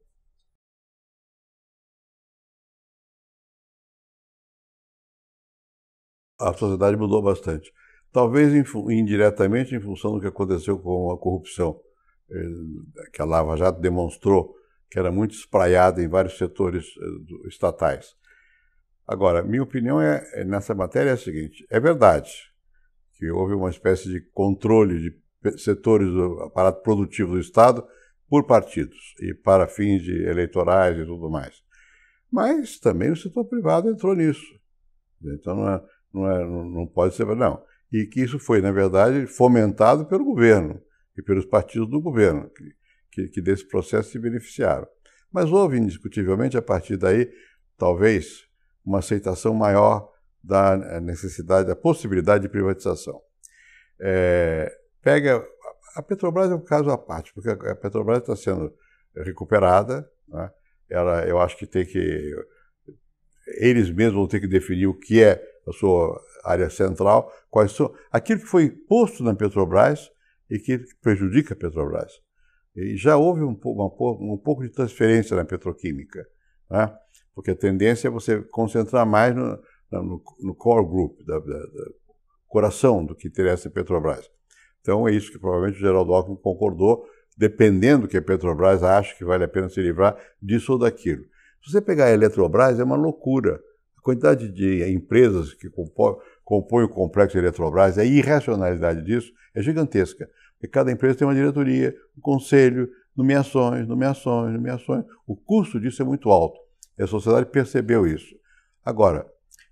a sociedade mudou bastante. Talvez indiretamente em função do que aconteceu com a corrupção, eh, que a Lava Jato demonstrou que era muito espraiada em vários setores eh, estatais. Agora, minha opinião é, é, nessa matéria é a seguinte: é verdade que houve uma espécie de controle de setores do aparato produtivo do Estado por partidos e para fins de eleitorais e tudo mais. Mas também o setor privado entrou nisso. Então, é não, é, não pode ser, não. E que isso foi, na verdade, fomentado pelo governo e pelos partidos do governo, que, que desse processo se beneficiaram. Mas houve, indiscutivelmente, a partir daí, talvez, uma aceitação maior da eh, necessidade, da possibilidade de privatização. É, pega a Petrobras é um caso à parte, porque a Petrobras está sendo recuperada, né? Ela, eu acho que tem que eles mesmos vão ter que definir o que é a sua área central, quais são aquilo que foi posto na Petrobras e que prejudica a Petrobras. E já houve um, uma, um pouco de transferência na petroquímica, né? porque a tendência é você concentrar mais no, no, no core group, da, da, da, coração do que interessa a Petrobras. Então é isso que provavelmente o Geraldo Alckmin concordou, dependendo que a Petrobras acha que vale a pena se livrar disso ou daquilo. Se você pegar a Eletrobras, é uma loucura quantidade de empresas que compõem, o complexo Eletrobras, a irracionalidade disso é gigantesca. Porque cada empresa tem uma diretoria, um conselho, nomeações, nomeações, nomeações. O custo disso é muito alto. E a sociedade percebeu isso. Agora,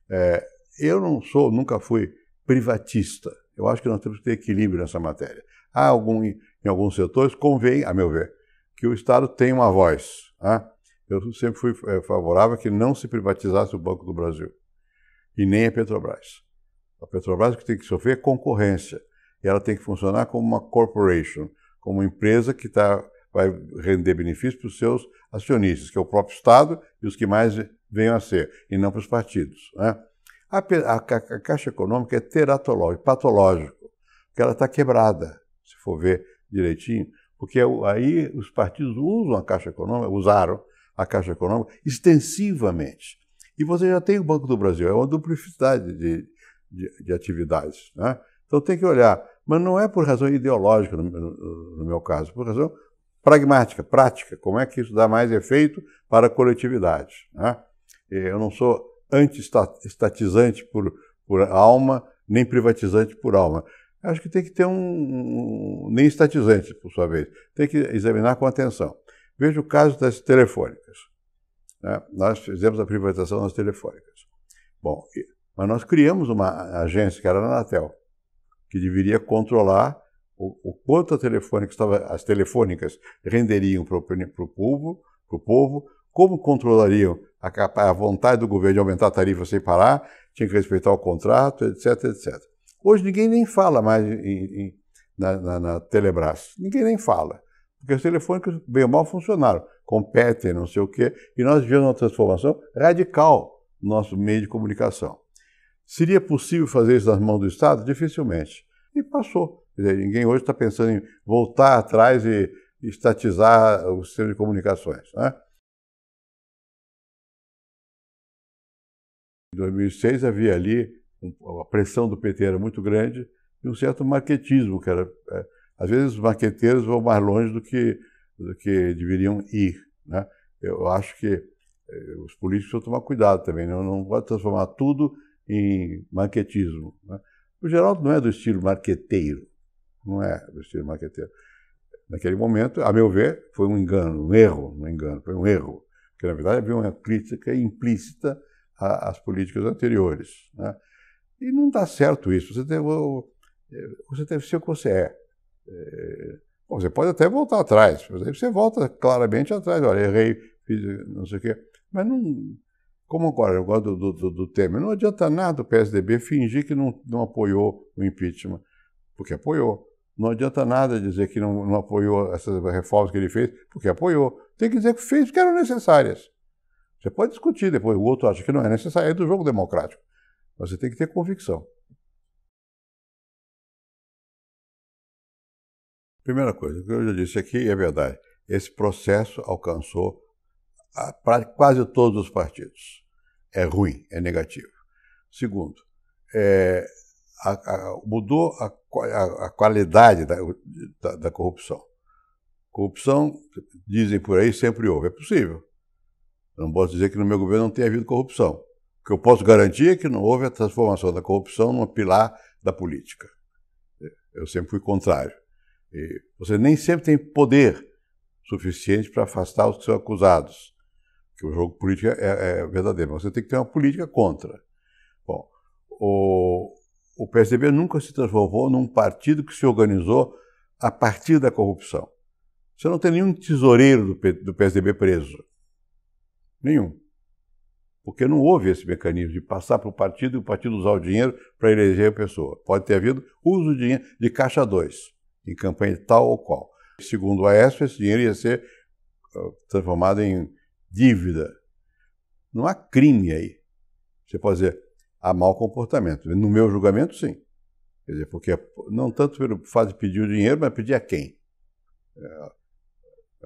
é, eu não sou, nunca fui privatista. Eu acho que nós temos que ter equilíbrio nessa matéria. Há algum, em alguns setores convém, a meu ver, que o Estado tenha uma voz. Né? eu sempre fui eh, favorável que não se privatizasse o Banco do Brasil e nem a Petrobras. A Petrobras que tem que sofrer é concorrência e ela tem que funcionar como uma corporation, como uma empresa que tá, vai render benefícios para os seus acionistas, que é o próprio Estado e os que mais venham a ser, e não para os partidos. Né? A, a, a, Caixa Econômica é teratológica, patológica, porque ela está quebrada, se for ver direitinho, porque aí os partidos usam a Caixa Econômica, usaram a Caixa Econômica extensivamente. E você já tem o Banco do Brasil, é uma duplicidade de, de, de atividades. Né? Então tem que olhar, mas não é por razão ideológica, no, no, no meu caso, é por razão pragmática, prática, como é que isso dá mais efeito para a coletividade. Né? Eu não sou anti-estatizante por, por alma, nem privatizante por alma. acho que tem que ter um, um, nem estatizante, por sua vez. Tem que examinar com atenção. Veja o caso das telefônicas. Né? Nós fizemos a privatização das telefônicas. Bom, mas nós criamos uma agência, que era a Anatel, que deveria controlar o, o quanto telefônica estava, as telefônicas renderiam para o povo, pro povo, como controlariam a, a vontade do governo de aumentar a tarifa sem parar, tinha que respeitar o contrato, etc, etc. Hoje ninguém nem fala mais em, em, na, na, na Telebrás, ninguém nem fala. Porque os telefônicos, bem ou mal, funcionaram. Competem, não sei o quê. E nós vivemos uma transformação radical no nosso meio de comunicação. Seria possível fazer isso nas mãos do Estado? Dificilmente. E passou. Dizer, ninguém hoje está pensando em voltar atrás e estatizar o sistema de comunicações. Né? Em 2006 havia ali, a pressão do PT era muito grande e um certo marketismo que era é, às vezes os maqueteiros vão mais longe do que, do que deveriam ir. Né? Eu acho que eh, os políticos precisam tomar cuidado também, né? não pode transformar tudo em maquetismo. Né? O Geraldo não é do estilo marqueteiro, não é do estilo marqueteiro. Naquele momento, a meu ver, foi um engano, um erro, um é engano, foi um erro. Porque, na verdade, havia uma crítica implícita às políticas anteriores. Né? E não dá certo isso. Você tem, você tem que ser o que você é bom, você pode até voltar atrás, mas aí você volta claramente atrás. Olha, errei, fiz não sei o quê. Mas não. Como agora, eu gosto do, do, do Temer, não adianta nada o PSDB fingir que não, não apoiou o impeachment, porque apoiou. Não adianta nada dizer que não, não apoiou essas reformas que ele fez, porque apoiou. Tem que dizer que fez porque eram necessárias. Você pode discutir depois, o outro acha que não é necessário, é do jogo democrático. Mas você tem que ter convicção. Primeira coisa, o que eu já disse aqui é verdade. Esse processo alcançou para quase todos os partidos. É ruim, é negativo. Segundo, é, a, a, mudou a, a qualidade da, da, da, corrupção. Corrupção, dizem por aí, sempre houve. É possível. Eu não posso dizer que no meu governo não tenha havido corrupção. O que eu posso garantir é que não houve a transformação da corrupção num pilar da política. Eu sempre fui contrário. E você nem sempre tem poder suficiente para afastar os que são acusados, que o jogo político é, é, é verdadeiro, mas você tem que ter uma política contra. Bom, o, o PSDB nunca se transformou num partido que se organizou a partir da corrupção. Você não tem nenhum tesoureiro do, PSDB preso. Nenhum. Porque não houve esse mecanismo de passar para o partido e o partido usar o dinheiro para eleger a pessoa. Pode ter havido uso de, dinheiro de caixa 2 em campanha tal ou qual. Segundo o Aécio, esse dinheiro ia ser ah, transformado em dívida. Não há crime aí. Você pode dizer, há mau comportamento. No meu julgamento, sim. Quer dizer, porque não tanto pelo fato de pedir o dinheiro, mas pedir a quem? É,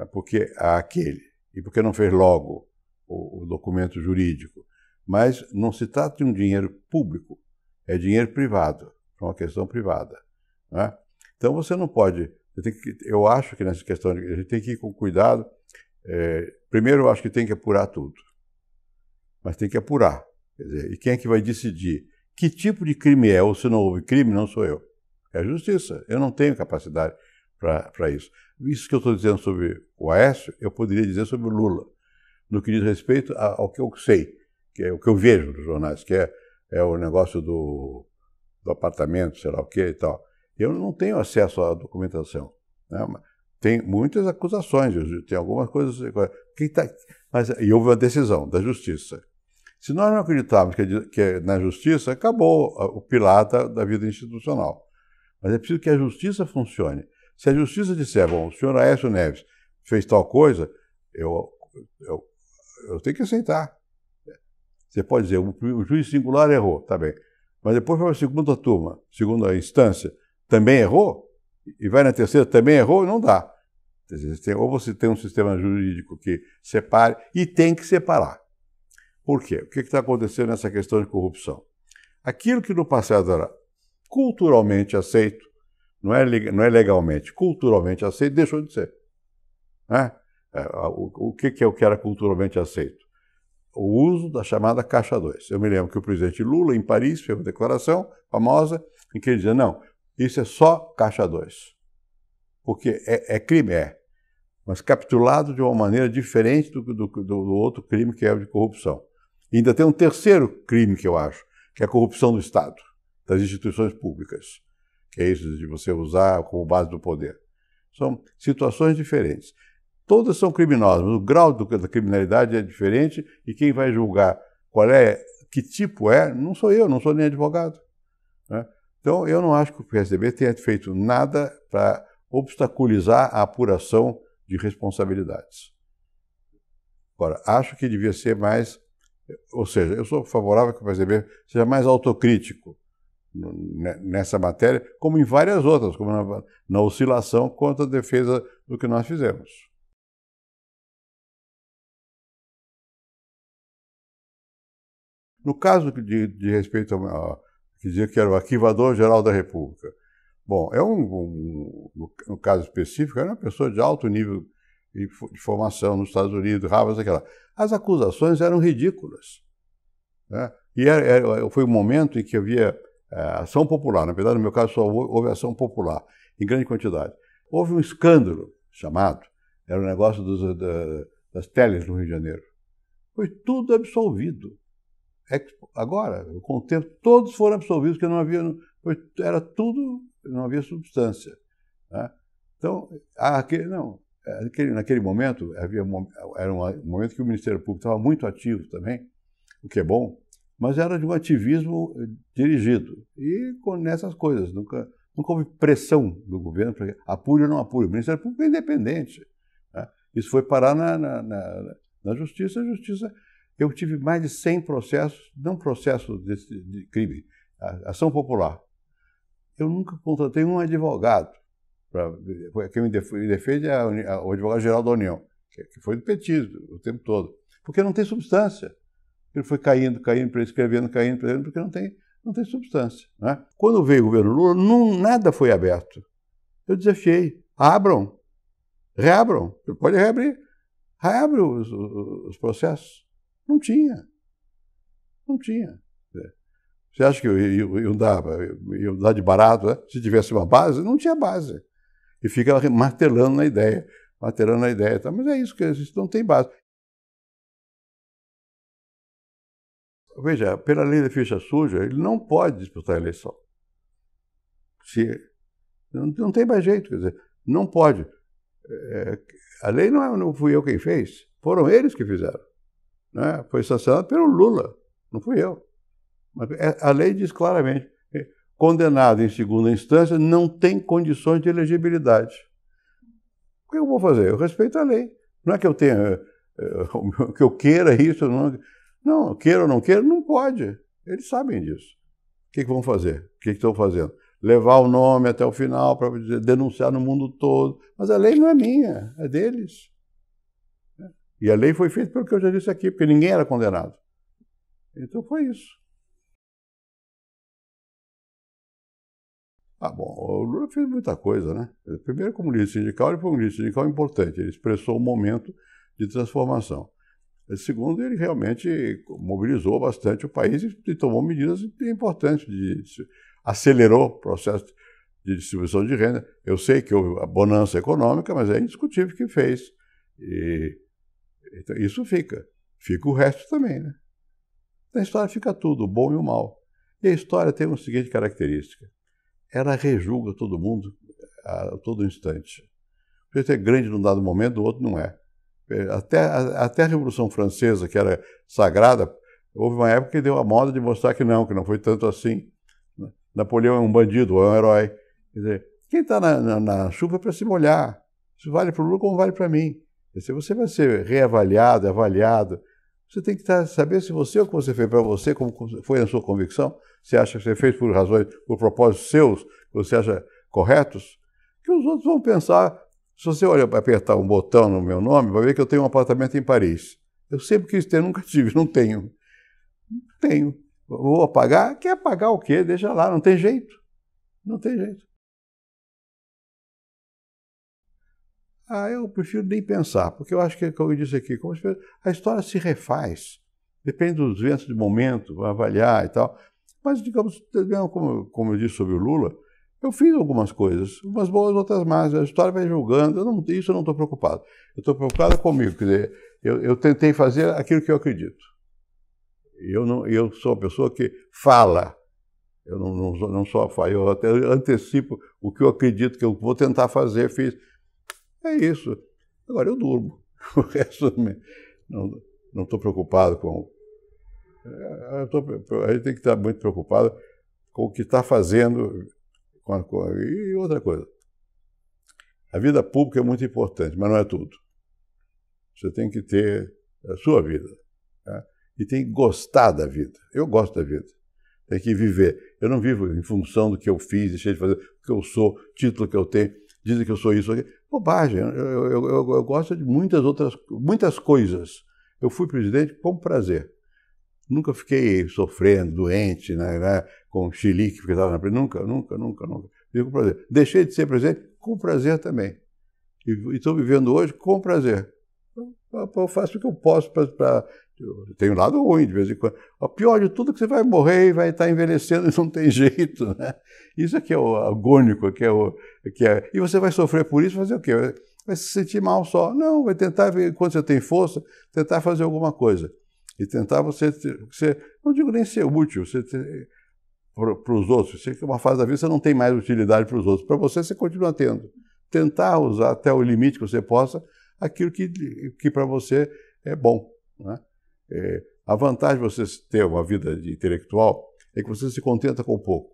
é porque a aquele. E porque não fez logo o, o documento jurídico. Mas não se trata de um dinheiro público, é dinheiro privado, é uma questão privada. Não é? Então você não pode. Você que, eu acho que nessa questão a gente tem que ir com cuidado. É, primeiro, eu acho que tem que apurar tudo, mas tem que apurar. Dizer, e quem é que vai decidir que tipo de crime é ou se não houve crime? Não sou eu. É a justiça. Eu não tenho capacidade para isso. Isso que eu estou dizendo sobre o Aécio, eu poderia dizer sobre o Lula, no que diz respeito ao que eu sei, que é o que eu vejo nos jornais, que é, é o negócio do, do apartamento, sei lá o quê e tal. Eu não tenho acesso à documentação. Né? Tem muitas acusações, tem algumas coisas. Eh, que tá, mas, e houve uma decisão da justiça. Se nós não acreditávamos que, que na justiça, acabou o pilata da, vida institucional. Mas é preciso que a justiça funcione. Se a justiça disser, bom, o senhor Aécio Neves fez tal coisa, eu, eu, eu tenho que aceitar. Você pode dizer, o, o juiz singular errou, tá bem. Mas depois foi a segunda turma, segunda instância também errou, e vai na terceira, também errou, não dá. Ou você tem um sistema jurídico que separe, e tem que separar. Por quê? O que está acontecendo nessa questão de corrupção? Aquilo que no passado era culturalmente aceito, não é, é legalmente, culturalmente aceito, deixou de ser. Né? É, o, que, que é o que era culturalmente aceito? O uso da chamada Caixa 2. Eu me lembro que o presidente Lula, em Paris, fez uma declaração famosa em que ele dizia: não, isso é só caixa 2. Porque é, é, crime, é. Mas capitulado de uma maneira diferente do, do, do outro crime que é o de corrupção. E ainda tem um terceiro crime que eu acho, que é a corrupção do Estado, das instituições públicas. Que é isso de você usar como base do poder. São situações diferentes. Todas são criminosas, mas o grau do, da criminalidade é diferente e quem vai julgar qual é, que tipo é, não sou eu, não sou nem advogado. Então, eu não acho que o PSDB tenha feito nada para obstaculizar a apuração de responsabilidades. Agora, acho que devia ser mais. Ou seja, eu sou favorável que o PSDB seja mais autocrítico né, nessa matéria, como em várias outras, como na, na oscilação contra a defesa do que nós fizemos. No caso de, de respeito ao, que dizia que era o arquivador-geral da República. Bom, é um, um, no caso específico, era uma pessoa de alto nível de formação nos Estados Unidos, Harvard, aquela. As acusações eram ridículas. Né? E era, era, foi o um momento em que havia é, ação popular. Na verdade, no meu caso, só houve ação popular, em grande quantidade. Houve um escândalo chamado, era o um negócio dos, da, das teles no Rio de Janeiro. Foi tudo absolvido. É tipo, agora, com o tempo, todos foram absolvidos, porque não havia, era tudo, não havia substância. Né? Então, aquele, não, é, aquele, naquele momento, havia, era um momento que o Ministério Público estava muito ativo também, o que é bom, mas era de um ativismo eh, dirigido. E com, nessas coisas, nunca, nunca houve pressão do governo para apure ou não apure. O Ministério Público é independente. Né? Isso foi parar na, na, na, na Justiça, a Justiça eu tive mais de 100 processos, não processos de, de crime, ação popular. Eu nunca contratei um advogado. Pra, quem me defende é o advogado-geral da União, que foi do petismo o tempo todo. Porque não tem substância. Ele foi caindo, caindo, prescrevendo, caindo, prescrevendo, porque não tem, não tem substância. Né? Quando veio o governo Lula, não, nada foi aberto. Eu desafiei. Abram. Reabram. Pode reabrir. Reabre os, os, os processos. Não tinha. Não tinha. É. Você acha que eu, eu, eu dava eu dar de barato? Né? Se tivesse uma base, não tinha base. E fica martelando na ideia, martelando na ideia. Tá? Mas é isso, que isso não tem base. Veja, pela lei da ficha suja, ele não pode disputar a eleição. Se, não, não tem mais jeito, quer dizer, não pode. É, é a lei não, é, não fui eu quem fez, foram eles que fizeram né, foi sancionada pelo Lula, não fui eu. Mas é, a lei diz claramente: eh, condenado em segunda instância não tem condições de elegibilidade. O que eu vou fazer? Eu respeito a lei. Não é que eu tenha eh, eh, que eu queira isso, não, não queira ou não queira, não pode. Eles sabem disso. O que, que vão fazer? O que, que estão fazendo? Levar o nome até o final para denunciar no mundo todo. Mas a lei não é minha, é deles. E a lei foi feita pelo que eu já disse aqui, porque ninguém era condenado. Então foi isso. Ah, bom, o Lula fez muita coisa, né? Primeiro, como líder sindical, ele foi um líder sindical importante, ele expressou um momento de transformação. Segundo, ele realmente mobilizou bastante o país e tomou medidas importantes, de, de, acelerou o processo de distribuição de renda. Eu sei que houve a bonança econômica, mas é indiscutível que fez. E então, isso fica. Fica o resto também, né? Na história fica tudo, o bom e o mal. E a história tem uma seguinte característica. Ela rejulga todo mundo a todo instante. Você é grande num dado momento, o outro não é. é até, até a Revolução Francesa, que era sagrada, houve uma época que deu a moda de mostrar que não, que não foi tanto assim. Né? Napoleão é um bandido, é um herói. Quer dizer, quem está na, na, na chuva é para se molhar. Isso vale para o Lula como vale para mim. Você vai ser reavaliado, avaliado. Você tem que tá, saber se você, o que você fez para você, como foi a sua convicção, você acha que você fez por razões, por propósitos seus, que você acha corretos, que os outros vão pensar. Se você olha para apertar um botão no meu nome, vai ver que eu tenho um apartamento em Paris. Eu sempre quis ter, nunca tive, não tenho. Não tenho. Vou apagar? Quer apagar o quê? Deixa lá, não tem jeito. Não tem jeito. Ah, eu prefiro nem pensar, porque eu acho que, como é eu disse aqui, como a história se refaz. Depende dos ventos de momento, avaliar e tal. Mas, digamos, né, como, como eu disse sobre o Lula, eu fiz algumas coisas, umas boas, outras más. A história vai julgando, eu não, isso eu não estou preocupado. Eu estou preocupado comigo, quer dizer, eu, eu, tentei fazer aquilo que eu acredito. Eu, não, eu sou uma pessoa que fala, eu não, não, não eu até antecipo o que eu acredito que eu vou tentar fazer, fiz. É isso. Agora eu durmo. O resto não estou preocupado com. É, tô, a gente tem que estar muito preocupado com o que está fazendo. Com, com, e outra coisa. A vida pública é muito importante, mas não é tudo. Você tem que ter a sua vida. Tá? E tem que gostar da vida. Eu gosto da vida. Tem que viver. Eu não vivo em função do que eu fiz, deixei de fazer, do que eu sou, título que eu tenho dizem que eu sou isso aqui. Bobagem. Eu, eu, eu, eu gosto de muitas outras muitas coisas. Eu fui presidente com prazer. Nunca fiquei sofrendo, doente, né, né com xilique, porque estava na presidência. Nunca, nunca, nunca, nunca. Fiquei com prazer. Deixei de ser presidente com prazer também. E estou vivendo hoje com prazer. Hum. Eu, eu faço o que eu posso para tem um lado ruim de vez em quando. O pior de tudo é que você vai morrer e vai estar envelhecendo e não tem jeito. Né? Isso aqui é, é o agônico, que é o. Que é, e você vai sofrer por isso, fazer o quê? Vai se sentir mal só. Não, vai tentar, quando você tem força, tentar fazer alguma coisa. E tentar você. você não digo nem ser útil, você para os outros. Você que uma fase da vida você não tem mais utilidade para os outros. Para você, você continua tendo. Tentar usar até o limite que você possa aquilo que, que para você é bom. Né? É, a vantagem de você ter uma vida intelectual é que você se contenta com pouco.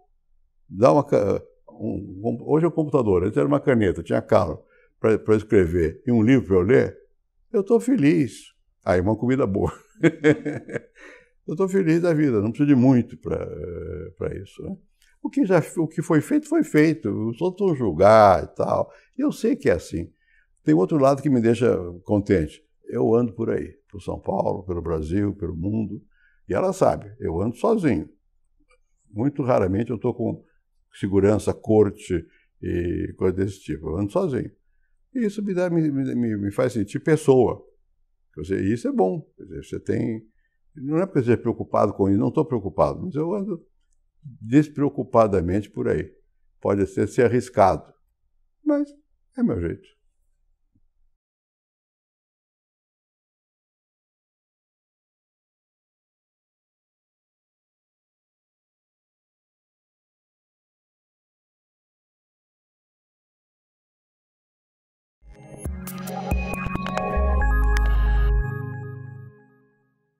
Dá uma, um, um, hoje é um computador, antes era uma caneta, tinha calo para escrever e um livro para eu ler, eu estou feliz. Aí uma comida boa. eu estou feliz da vida, não preciso de muito para eh, isso. Né? O, que já, o que foi feito, foi feito. Os outros vão julgar e tal. Eu sei que é assim. Tem outro lado que me deixa contente. Eu ando por aí por São Paulo, pelo Brasil, pelo mundo. E ela sabe, eu ando sozinho. Muito raramente eu estou com segurança, corte e coisa desse tipo. Eu ando sozinho. E isso me, dá, me, me, me faz sentir pessoa. Dizer, isso é bom. Dizer, você tem. Não é porque você é preocupado com isso, não estou preocupado, mas eu ando despreocupadamente por aí. Pode ser, ser arriscado, mas é meu jeito.